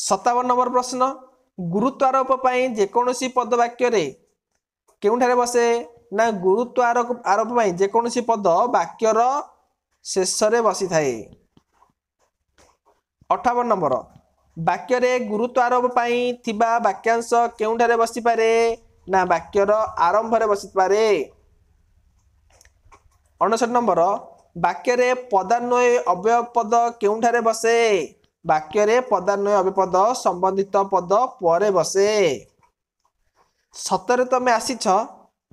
ସତାବନ ନମ୍ବର ପ୍ରଶ୍ନ ଗୁରୁତ୍ୱ ଆରୋପ ପାଇଁ ଯେକୌଣସି ପଦ ବାକ୍ୟରେ କେଉଁଠାରେ ବସେ ନା ଗୁରୁତ୍ୱ ଆରୋପ ପାଇଁ ଯେକୌଣସି ପଦ ବାକ୍ୟର ଶେଷରେ ବସିଥାଏ ଅଠାବନ ନମ୍ବର ବାକ୍ୟରେ ଗୁରୁତ୍ୱ ଆରୋପ ପାଇଁ ଥିବା ବାକ୍ୟାଂଶ କେଉଁଠାରେ ବସିପାରେ ନା ବାକ୍ୟର ଆରମ୍ଭରେ ବସିପାରେ ଅଣଷଠ ନମ୍ବର ବାକ୍ୟରେ ପଦାନ୍ୱୟ ଅବ୍ୟୟପଦ କେଉଁଠାରେ ବସେ ବାକ୍ୟରେ ପଦାନ୍ୱୟ ଅବ୍ୟପଦ ସମ୍ବନ୍ଧିତ ପଦ ପରେ ବସେ ସତରେ ତମେ ଆସିଛ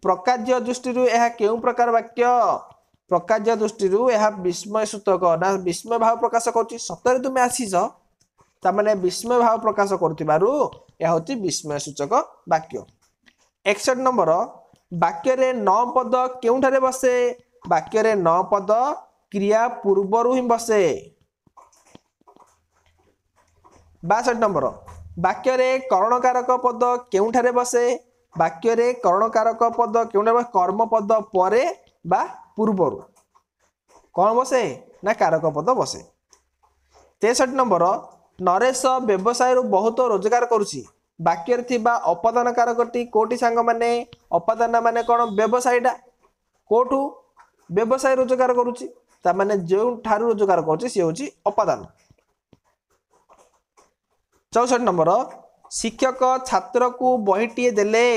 ପ୍ରକାର୍ଯ୍ୟ ଦୃଷ୍ଟିରୁ ଏହା କେଉଁ ପ୍ରକାର ବାକ୍ୟ ପ୍ରକାଶ ଦୃଷ୍ଟିରୁ ଏହା ବିସ୍ମୟ ସୂତକ ନା ବିସ୍ମୟ ଭାବ ପ୍ରକାଶ କରୁଛି ସତରେ ତୁମେ ଆସିଛ ତାମାନେ ବିସ୍ମୟ ଭାବ ପ୍ରକାଶ କରୁଥିବାରୁ ଏହା ହେଉଛି ବିସ୍ମୟ ସୂଚକ ବାକ୍ୟ ଏକଷଠି ନମ୍ବର ବାକ୍ୟରେ ନ ପଦ କେଉଁଠାରେ ବସେ ବାକ୍ୟରେ ନ ପଦ କ୍ରିୟା ପୂର୍ବରୁ ହିଁ ବସେ ବାଷଠ ନମ୍ବର ବାକ୍ୟରେ କରଣକାରକ ପଦ କେଉଁଠାରେ ବସେ ବାକ୍ୟରେ କରଣକାରକ ପଦ କେଉଁଠାରେ ବସେ କର୍ମ ପଦ ପରେ ବା ପୂର୍ବରୁ କ'ଣ ବସେ ନା କାରକ ପଦ ବସେ ତେଷଠି ନମ୍ବର ନରେଶ ବ୍ୟବସାୟରୁ ବହୁତ ରୋଜଗାର କରୁଛି ବାକ୍ୟରେ ଥିବା ଅପଦାନ କାରକଟି କେଉଁଠି ସାଙ୍ଗମାନେ ଅପଦାନ ମାନେ କ'ଣ ବ୍ୟବସାୟଟା କେଉଁଠୁ ବ୍ୟବସାୟ ରୋଜଗାର କରୁଛି ତା ମାନେ ଯେଉଁଠାରୁ ରୋଜଗାର କରୁଛି ସିଏ ହେଉଛି ଅପାଦାନ ଚଉଷଠି ନମ୍ବର ଶିକ୍ଷକ ଛାତ୍ରକୁ ବହିଟିଏ ଦେଲେ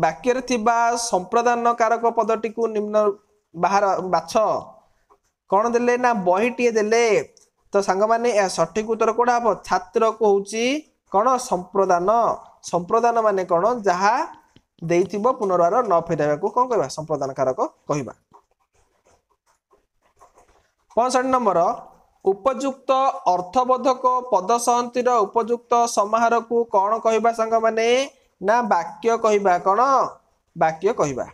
ବାକ୍ୟରେ ଥିବା ସମ୍ପ୍ରଦାନ କାରକ ପଦଟିକୁ ନିମ୍ନ ବାହାର ବାଛ କ'ଣ ଦେଲେ ନା ବହିଟିଏ ଦେଲେ ତ ସାଙ୍ଗମାନେ ଏହା ସଠିକ ଉତ୍ତର କୋଉଟା ହବ ଛାତ୍ର କହୁଛି କ'ଣ ସମ୍ପ୍ରଦାନ ସମ୍ପ୍ରଦାନ ମାନେ କ'ଣ ଯାହା ଦେଇଥିବ ପୁନର୍ବାର ନ ଫେରାଇବାକୁ କ'ଣ କହିବା ସମ୍ପ୍ରଦାନ କାରକ କହିବା ପଞ୍ଚଷଠି ନମ୍ବର ଉପଯୁକ୍ତ ଅର୍ଥବୋଧକ ପଦସହନ୍ତିର ଉପଯୁକ୍ତ ସମାହାରକୁ କ'ଣ କହିବା ସାଙ୍ଗମାନେ ନା ବାକ୍ୟ କହିବା କ'ଣ ବାକ୍ୟ କହିବା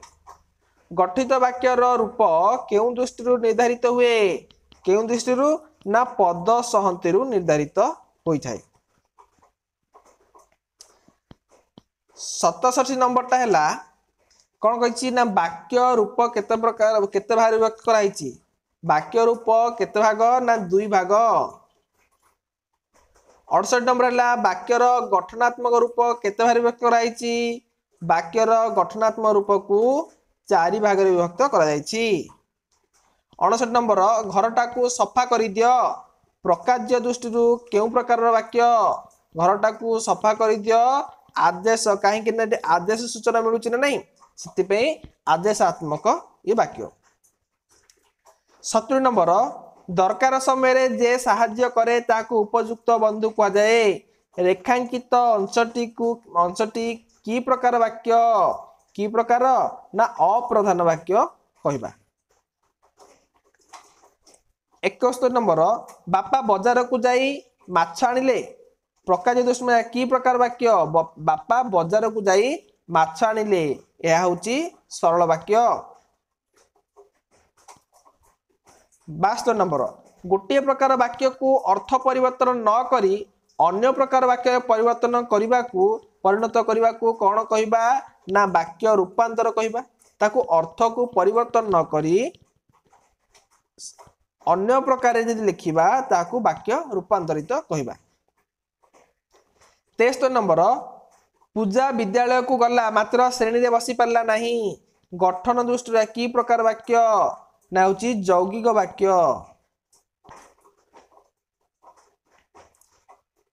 ଗଠିତ ବାକ୍ୟର ରୂପ କେଉଁ ଦୃଷ୍ଟିରୁ ନିର୍ଦ୍ଧାରିତ ହୁଏ କେଉଁ ଦୃଷ୍ଟିରୁ ନା ପଦ ସହନ୍ତିରୁ ନିର୍ଦ୍ଧାରିତ ହୋଇଥାଏ ସତଷଠି ନମ୍ବରଟା ହେଲା କ'ଣ କହିଛି ନା ବାକ୍ୟ ରୂପ କେତେ ପ୍ରକାର କେତେ ଭାଗ କରାହେଇଛି ବାକ୍ୟ ରୂପ କେତେ ଭାଗ ନା ଦୁଇ ଭାଗ ଅଡ଼ଷଠି ନମ୍ବର ହେଲା ବାକ୍ୟର ଗଠନାତ୍ମକ ରୂପ କେତେ ଭାଗରେ ବିଭକ୍ତ କରାଯାଇଛି ବାକ୍ୟର ଗଠନାତ୍ମକ ରୂପକୁ ଚାରି ଭାଗରେ ବିଭକ୍ତ କରାଯାଇଛି ଅଣଷଠି ନମ୍ବର ଘରଟାକୁ ସଫା କରିଦିଅ ପ୍ରକାଶ୍ୟ ଦୃଷ୍ଟିରୁ କେଉଁ ପ୍ରକାରର ବାକ୍ୟ ଘରଟାକୁ ସଫା କରିଦିଅ ଆଦେଶ କାହିଁକି ନା ଏଠି ଆଦେଶ ସୂଚନା ମିଳୁଛି ନା ନାହିଁ ସେଥିପାଇଁ ଆଦେଶାତ୍ମକ ଏ ବାକ୍ୟ ସତୁରୀ ନମ୍ବର ଦରକାର ସମୟରେ ଯେ ସାହାଯ୍ୟ କରେ ତାକୁ ଉପଯୁକ୍ତ ବନ୍ଧୁ କୁହାଯାଏ ରେଖାଙ୍କିତ ଅଂଶଟିକୁ ଅଂଶଟି କି ପ୍ରକାର ବାକ୍ୟ କି ପ୍ରକାର ନା ଅପ୍ରଧାନ ବାକ୍ୟ କହିବା ଏକସ୍ତରୀ ନମ୍ବର ବାପା ବଜାରକୁ ଯାଇ ମାଛ ଆଣିଲେ ପ୍ରକାଶ ଦୁଷ୍ମା କି ପ୍ରକାର ବାକ୍ୟ ବାପା ବଜାରକୁ ଯାଇ ମାଛ ଆଣିଲେ ଏହା ହେଉଛି ସରଳ ବାକ୍ୟ ବାସ୍ତବ ନମ୍ବର ଗୋଟିଏ ପ୍ରକାର ବାକ୍ୟକୁ ଅର୍ଥ ପରିବର୍ତ୍ତନ ନ କରି ଅନ୍ୟ ପ୍ରକାର ବାକ୍ୟରେ ପରିବର୍ତ୍ତନ କରିବାକୁ ପରିଣତ କରିବାକୁ କ'ଣ କହିବା ନା ବାକ୍ୟ ରୂପାନ୍ତର କହିବା ତାକୁ ଅର୍ଥକୁ ପରିବର୍ତ୍ତନ ନ କରି ଅନ୍ୟ ପ୍ରକାରରେ ଯଦି ଲେଖିବା ତାହାକୁ ବାକ୍ୟ ରୂପାନ୍ତରିତ କହିବା ତେସ୍ତ ନମ୍ବର ପୂଜା ବିଦ୍ୟାଳୟକୁ ଗଲା ମାତ୍ର ଶ୍ରେଣୀରେ ବସିପାରିଲା ନାହିଁ ଗଠନ ଦୃଷ୍ଟିରୁ କି ପ୍ରକାର ବାକ୍ୟ ନା ହେଉଛି ଯୌଗିକ ବାକ୍ୟ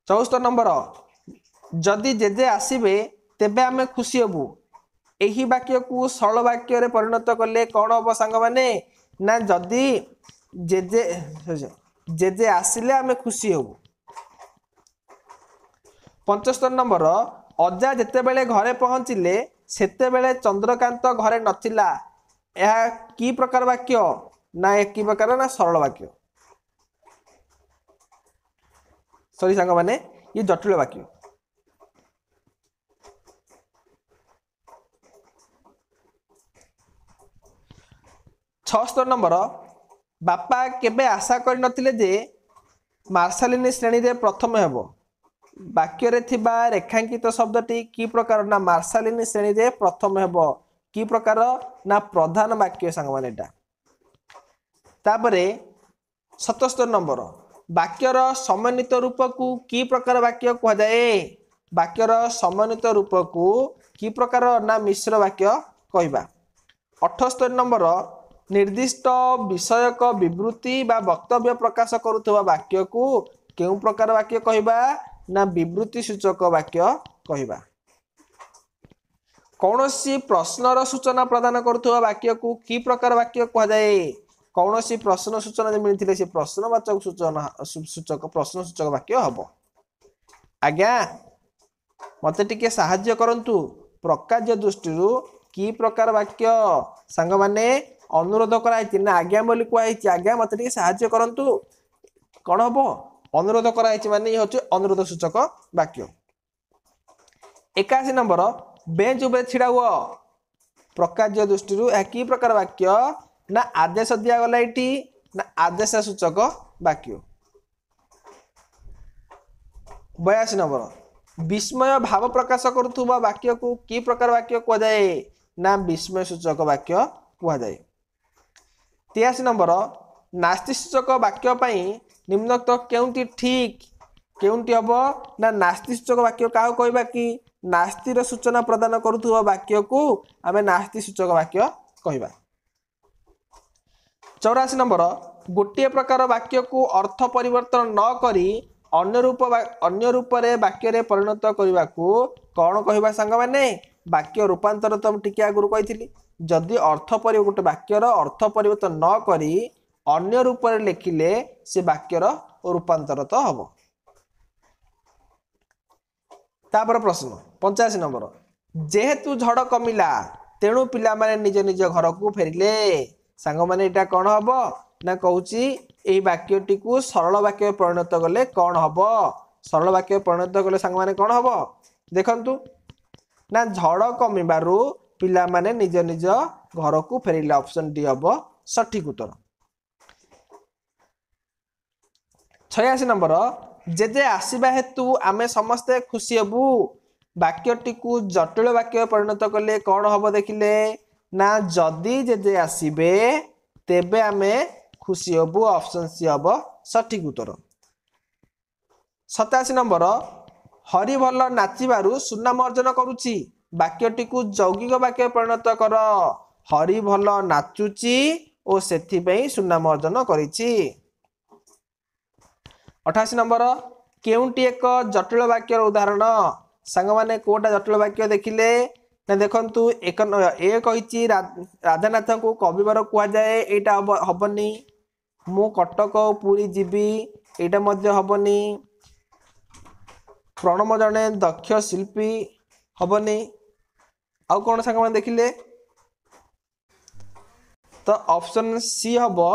ଚଉସ୍ତର ନମ୍ବର ଯଦି ଜେଜେ ଆସିବେ ତେବେ ଆମେ ଖୁସି ହେବୁ ଏହି ବାକ୍ୟକୁ ସରଳ ବାକ୍ୟରେ ପରିଣତ କଲେ କ'ଣ ହବ ସାଙ୍ଗମାନେ ନା ଯଦି ଜେଜେ ଜେଜେ ଆସିଲେ ଆମେ ଖୁସି ହେବୁ ପଞ୍ଚସ୍ତର ନମ୍ବର ଅଜା ଯେତେବେଳେ ଘରେ ପହଞ୍ଚିଲେ ସେତେବେଳେ ଚନ୍ଦ୍ରକାନ୍ତ ଘରେ ନଥିଲା ଏହା କି ପ୍ରକାର ବାକ୍ୟ ନା ଏହା କି ପ୍ରକାର ନା ସରଳ ବାକ୍ୟ ସରି ସାଙ୍ଗମାନେ ଇଏ ଜଟିଳ ବାକ୍ୟ ଛଅସ୍ତର ନମ୍ବର ବାପା କେବେ ଆଶା କରିନଥିଲେ ଯେ ମାର୍ଶାଲିନି ଶ୍ରେଣୀରେ ପ୍ରଥମ ହେବ ବାକ୍ୟରେ ଥିବା ରେଖାଙ୍କିତ ଶବ୍ଦଟି କି ପ୍ରକାର ନା ମାର୍ଶାଲିନି ଶ୍ରେଣୀରେ ପ୍ରଥମ ହେବ କି ପ୍ରକାର ନା ପ୍ରଧାନ ବାକ୍ୟ ସାଙ୍ଗମାନେ ଏଇଟା ତାପରେ ସତସ୍ତରୀ ନମ୍ବର ବାକ୍ୟର ସମନ୍ୱିତ ରୂପକୁ କି ପ୍ରକାର ବାକ୍ୟ କୁହାଯାଏ ବାକ୍ୟର ସମନ୍ୱିତ ରୂପକୁ କି ପ୍ରକାର ନା ମିଶ୍ର ବାକ୍ୟ କହିବା ଅଠସ୍ତରୀ ନମ୍ବର ନିର୍ଦ୍ଦିଷ୍ଟ ବିଷୟକ ବିବୃତ୍ତି ବା ବକ୍ତବ୍ୟ ପ୍ରକାଶ କରୁଥିବା ବାକ୍ୟକୁ କେଉଁ ପ୍ରକାର ବାକ୍ୟ କହିବା ନା ବିବୃତ୍ତି ସୂଚକ ବାକ୍ୟ କହିବା କୌଣସି ପ୍ରଶ୍ନର ସୂଚନା ପ୍ରଦାନ କରୁଥିବା ବାକ୍ୟକୁ କି ପ୍ରକାର ବାକ୍ୟ କୁହାଯାଏ କୌଣସି ପ୍ରଶ୍ନ ସୂଚନା ଯେ ମିଳିଥିଲେ ସେ ପ୍ରଶ୍ନବାଚକ ସୂଚନା ସୂଚକ ପ୍ରଶ୍ନ ସୂଚକ ବାକ୍ୟ ହେବ ଆଜ୍ଞା ମୋତେ ଟିକେ ସାହାଯ୍ୟ କରନ୍ତୁ ପ୍ରକାର୍ଯ୍ୟ ଦୃଷ୍ଟିରୁ କି ପ୍ରକାର ବାକ୍ୟ ସାଙ୍ଗମାନେ ଅନୁରୋଧ କରାହେଇଛି ନା ଆଜ୍ଞା ବୋଲି କୁହାହେଇଛି ଆଜ୍ଞା ମୋତେ ଟିକେ ସାହାଯ୍ୟ କରନ୍ତୁ କ'ଣ ହେବ ଅନୁରୋଧ କରାହେଇଛି ମାନେ ଇଏ ହେଉଛି ଅନୁରୋଧ ସୂଚକ ବାକ୍ୟ ଏକାଅଶୀ ନମ୍ବର ବେଞ୍ଚ ଉପରେ ଛିଡ଼ା ହୁଅ ପ୍ରକାର୍ଯ୍ୟ ଦୃଷ୍ଟିରୁ ଏହା କି ପ୍ରକାର ବାକ୍ୟ ନା ଆଦେଶ ଦିଆଗଲା ଏଇଠି ନା ଆଦେଶ ସୂଚକ ବାକ୍ୟ ବୟାଅଶୀ ନମ୍ବର ବିସ୍ମୟ ଭାବ ପ୍ରକାଶ କରୁଥିବା ବାକ୍ୟକୁ କି ପ୍ରକାର ବାକ୍ୟ କୁହାଯାଏ ନା ବିସ୍ମୟ ସୂଚକ ବାକ୍ୟ କୁହାଯାଏ ତେୟାଅଶୀ ନମ୍ବର ନାସ୍ତିସୂଚକ ବାକ୍ୟ ପାଇଁ ନିମ୍ନକ୍ତ କେଉଁଟି ଠିକ୍ କେଉଁଟି ହେବ ନା ନାସ୍ତିସୂଚକ ବାକ୍ୟ କାହାକୁ କହିବା କି ନାସ୍ତିର ସୂଚନା ପ୍ରଦାନ କରୁଥିବା ବାକ୍ୟକୁ ଆମେ ନାସ୍ତି ସୂଚକ ବାକ୍ୟ କହିବା ଚଉରାଅଶୀ ନମ୍ବର ଗୋଟିଏ ପ୍ରକାର ବାକ୍ୟକୁ ଅର୍ଥ ପରିବର୍ତ୍ତନ ନ କରି ଅନ୍ୟ ରୂପ ଅନ୍ୟ ରୂପରେ ବାକ୍ୟରେ ପରିଣତ କରିବାକୁ କ'ଣ କହିବା ସାଙ୍ଗମାନେ ବାକ୍ୟ ରୂପାନ୍ତର ତ ମୁଁ ଟିକିଏ ଆଗରୁ କହିଥିଲି ଯଦି ଅର୍ଥ ପରି ଗୋଟେ ବାକ୍ୟର ଅର୍ଥ ପରିବର୍ତ୍ତନ ନ କରି ଅନ୍ୟ ରୂପରେ ଲେଖିଲେ ସେ ବାକ୍ୟର ରୂପାନ୍ତର ତ ହେବ ତାପରେ ପ୍ରଶ୍ନ ପଞ୍ଚାଅଶୀ ନମ୍ବର ଯେହେତୁ ଝଡ଼ କମିଲା ତେଣୁ ପିଲାମାନେ ନିଜ ନିଜ ଘରକୁ ଫେରିଲେ ସାଙ୍ଗମାନେ ଏଇଟା କ'ଣ ହବ ନା କହୁଛି ଏହି ବାକ୍ୟଟିକୁ ସରଳ ବାକ୍ୟ ପରିଣତ କଲେ କ'ଣ ହବ ସରଳ ବାକ୍ୟ ପରିଣତ କଲେ ସାଙ୍ଗମାନେ କ'ଣ ହବ ଦେଖନ୍ତୁ ନା ଝଡ଼ କମିବାରୁ ପିଲାମାନେ ନିଜ ନିଜ ଘରକୁ ଫେରିଲେ ଅପସନ୍ ଡି ହବ ସଠିକ୍ ଉତ୍ତର ଛୟାଅଶୀ ନମ୍ବର ଜେଜେ ଆସିବା ହେତୁ ଆମେ ସମସ୍ତେ ଖୁସି ହେବୁ ବାକ୍ୟଟିକୁ ଜଟିଳ ବାକ୍ୟ ପରିଣତ କଲେ କ'ଣ ହେବ ଦେଖିଲେ ନା ଯଦି ଜେଜେ ଆସିବେ ତେବେ ଆମେ ଖୁସି ହେବୁ ଅପସନ୍ ସି ହେବ ସଠିକ୍ ଉତ୍ତର ସତାଅଶୀ ନମ୍ବର ହରି ଭଲ ନାଚିବାରୁ ସୁନାମ ଅର୍ଜନ କରୁଛି ବାକ୍ୟଟିକୁ ଯୌଗିକ ବାକ୍ୟ ପରିଣତ କର ହରି ଭଲ ନାଚୁଛି ଓ ସେଥିପାଇଁ ସୁନାମ ଅର୍ଜନ କରିଛି ଅଠାଅଶୀ ନମ୍ବର କେଉଁଟି ଏକ ଜଟିଳ ବାକ୍ୟର ଉଦାହରଣ ସାଙ୍ଗମାନେ କେଉଁଟା ଜଟିଳ ବାକ୍ୟ ଦେଖିଲେ ନା ଦେଖନ୍ତୁ ଏକ ଏ କହିଛି ରାଧାନାଥଙ୍କୁ କବିବର କୁହାଯାଏ ଏଇଟା ହବ ହେବନି ମୁଁ କଟକ ପୁରୀ ଯିବି ଏଇଟା ମଧ୍ୟ ହେବନି ପ୍ରଣମ ଜଣେ ଦକ୍ଷ ଶିଳ୍ପୀ ହେବନି ଆଉ କ'ଣ ସାଙ୍ଗମାନେ ଦେଖିଲେ ତ ଅପସନ୍ ସି ହବ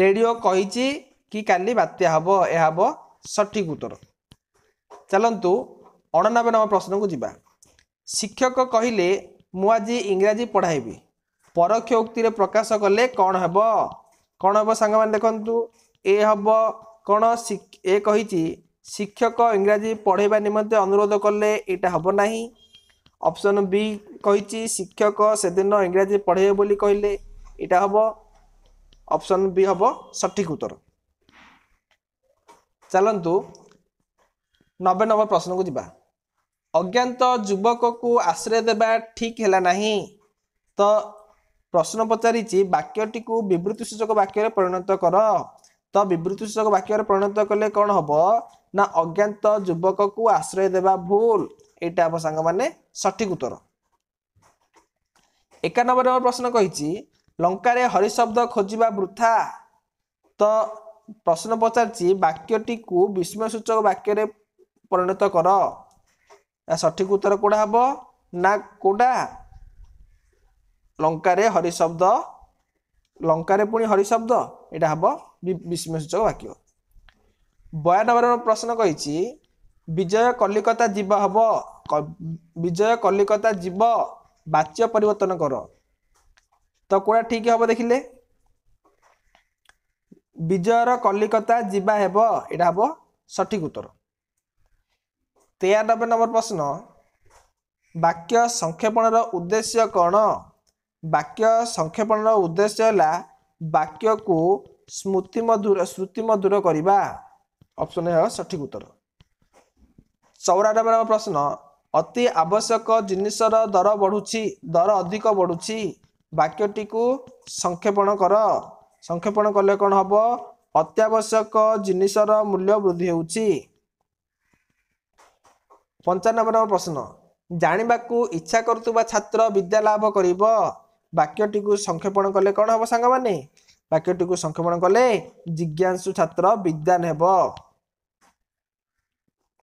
ରେଡ଼ିଓ କହିଛି କି କାଲି ବାତ୍ୟା ହେବ ଏହା ହେବ ସଠିକ୍ ଉତ୍ତର ଚାଲନ୍ତୁ ଅଣାନବେ ନମ୍ବର ପ୍ରଶ୍ନକୁ ଯିବା ଶିକ୍ଷକ କହିଲେ ମୁଁ ଆଜି ଇଂରାଜୀ ପଢ଼ାଇବି ପରୋକ୍ଷ ଉକ୍ତିରେ ପ୍ରକାଶ କଲେ କ'ଣ ହେବ କ'ଣ ହେବ ସାଙ୍ଗମାନେ ଦେଖନ୍ତୁ ଏ ହେବ କ'ଣ ଏ କହିଛି ଶିକ୍ଷକ ଇଂରାଜୀ ପଢ଼ାଇବା ନିମନ୍ତେ ଅନୁରୋଧ କଲେ ଏଇଟା ହେବ ନାହିଁ ଅପସନ୍ ବି କହିଛି ଶିକ୍ଷକ ସେଦିନ ଇଂରାଜୀ ପଢ଼ାଇବେ ବୋଲି କହିଲେ ଏଇଟା ହେବ ଅପସନ୍ ବି ହେବ ସଠିକ୍ ଉତ୍ତର ଚାଲନ୍ତୁ ନବେ ନମ୍ବର ପ୍ରଶ୍ନକୁ ଯିବା ଅଜ୍ଞାତ ଯୁବକକୁ ଆଶ୍ରୟ ଦେବା ଠିକ୍ ହେଲା ନାହିଁ ତ ପ୍ରଶ୍ନ ପଚାରିଛି ବାକ୍ୟଟିକୁ ବିବୃତ୍ତି ସୂଚକ ବାକ୍ୟରେ ପରିଣତ କର ତ ବିବୃତ୍ତି ସୂଚକ ବାକ୍ୟରେ ପରିଣତ କଲେ କ'ଣ ହବ ନା ଅଜ୍ଞାତ ଯୁବକକୁ ଆଶ୍ରୟ ଦେବା ଭୁଲ ଏଇଟା ହବ ସାଙ୍ଗମାନେ ସଠିକ ଉତ୍ତର ଏକାନବେ ନମ୍ବର ପ୍ରଶ୍ନ କହିଛି ଲଙ୍କାରେ ହରିଶବ୍ଦ ଖୋଜିବା ବୃଥା ତ ପ୍ରଶ୍ନ ପଚାରିଛି ବାକ୍ୟଟିକୁ ବିସ୍ମୟସୂଚକ ବାକ୍ୟରେ ପରିଣତ କର ସଠିକ ଉତ୍ତର କେଉଁଟା ହେବ ନା କେଉଁଟା ଲଙ୍କାରେ ହରିଶବ୍ଦ ଲଙ୍କାରେ ପୁଣି ହରିଶବ୍ଦ ଏଇଟା ହେବ ବିସ୍ମୟସୂଚକ ବାକ୍ୟ ବୟାନବର ପ୍ରଶ୍ନ କହିଛି ବିଜୟ କଲିକତା ଯିବ ହେବ ବିଜୟ କଲିକତା ଯିବ ବାଚ୍ୟ ପରିବର୍ତ୍ତନ କର ତ କେଉଁଟା ଠିକ୍ ହେବ ଦେଖିଲେ ବିଜୟର କଲିକତା ଯିବା ହେବ ଏଇଟା ହେବ ସଠିକ୍ ଉତ୍ତର ତେୟାନବେ ନମ୍ବର ପ୍ରଶ୍ନ ବାକ୍ୟ ସଂକ୍ଷେପଣର ଉଦ୍ଦେଶ୍ୟ କ'ଣ ବାକ୍ୟ ସଂକ୍ଷେପଣର ଉଦ୍ଦେଶ୍ୟ ହେଲା ବାକ୍ୟକୁ ସ୍ମୃତି ମଧୁର ଶ୍ରୁତି ମଧୁର କରିବା ଅପସନ୍ ହେବ ସଠିକ୍ ଉତ୍ତର ଚଉରାନବେ ନମ୍ବର ପ୍ରଶ୍ନ ଅତି ଆବଶ୍ୟକ ଜିନିଷର ଦର ବଢ଼ୁଛି ଦର ଅଧିକ ବଢ଼ୁଛି ବାକ୍ୟଟିକୁ ସଂକ୍ଷେପଣ କର ସଂକ୍ଷେପଣ କଲେ କ'ଣ ହେବ ଅତ୍ୟାବଶ୍ୟକ ଜିନିଷର ମୂଲ୍ୟ ବୃଦ୍ଧି ହେଉଛି ପଞ୍ଚାନବେ ନମ୍ବର ପ୍ରଶ୍ନ ଜାଣିବାକୁ ଇଚ୍ଛା କରୁଥିବା ଛାତ୍ର ବିଦ୍ୟା ଲାଭ କରିବ ବାକ୍ୟଟିକୁ ସଂକ୍ଷେପଣ କଲେ କ'ଣ ହେବ ସାଙ୍ଗମାନେ ବାକ୍ୟଟିକୁ ସଂକ୍ଷେପଣ କଲେ ଜିଜ୍ଞାସୁ ଛାତ୍ର ବିଦ୍ୟାନ ହେବ